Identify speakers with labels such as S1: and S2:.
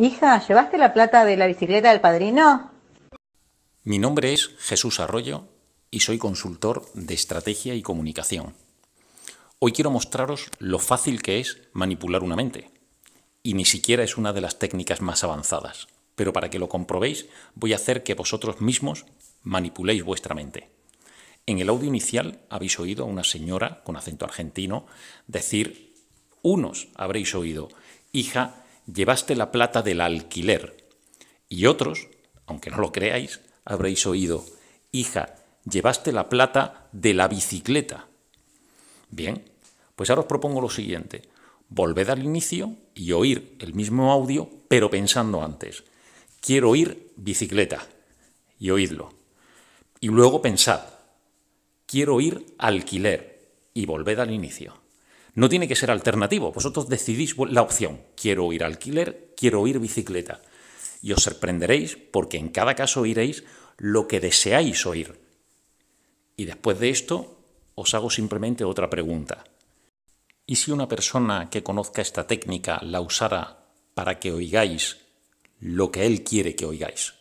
S1: Hija, ¿llevaste la plata de la bicicleta del padrino? Mi nombre es Jesús Arroyo y soy consultor de estrategia y comunicación. Hoy quiero mostraros lo fácil que es manipular una mente. Y ni siquiera es una de las técnicas más avanzadas. Pero para que lo comprobéis, voy a hacer que vosotros mismos manipuléis vuestra mente. En el audio inicial habéis oído a una señora con acento argentino decir, unos habréis oído, hija, llevaste la plata del alquiler. Y otros, aunque no lo creáis, habréis oído, hija, llevaste la plata de la bicicleta. Bien, pues ahora os propongo lo siguiente, volved al inicio y oír el mismo audio, pero pensando antes, quiero ir bicicleta, y oídlo. Y luego pensad, quiero ir alquiler, y volved al inicio. No tiene que ser alternativo. Vosotros decidís la opción. Quiero ir alquiler, quiero ir bicicleta. Y os sorprenderéis porque en cada caso oiréis lo que deseáis oír. Y después de esto os hago simplemente otra pregunta. ¿Y si una persona que conozca esta técnica la usara para que oigáis lo que él quiere que oigáis?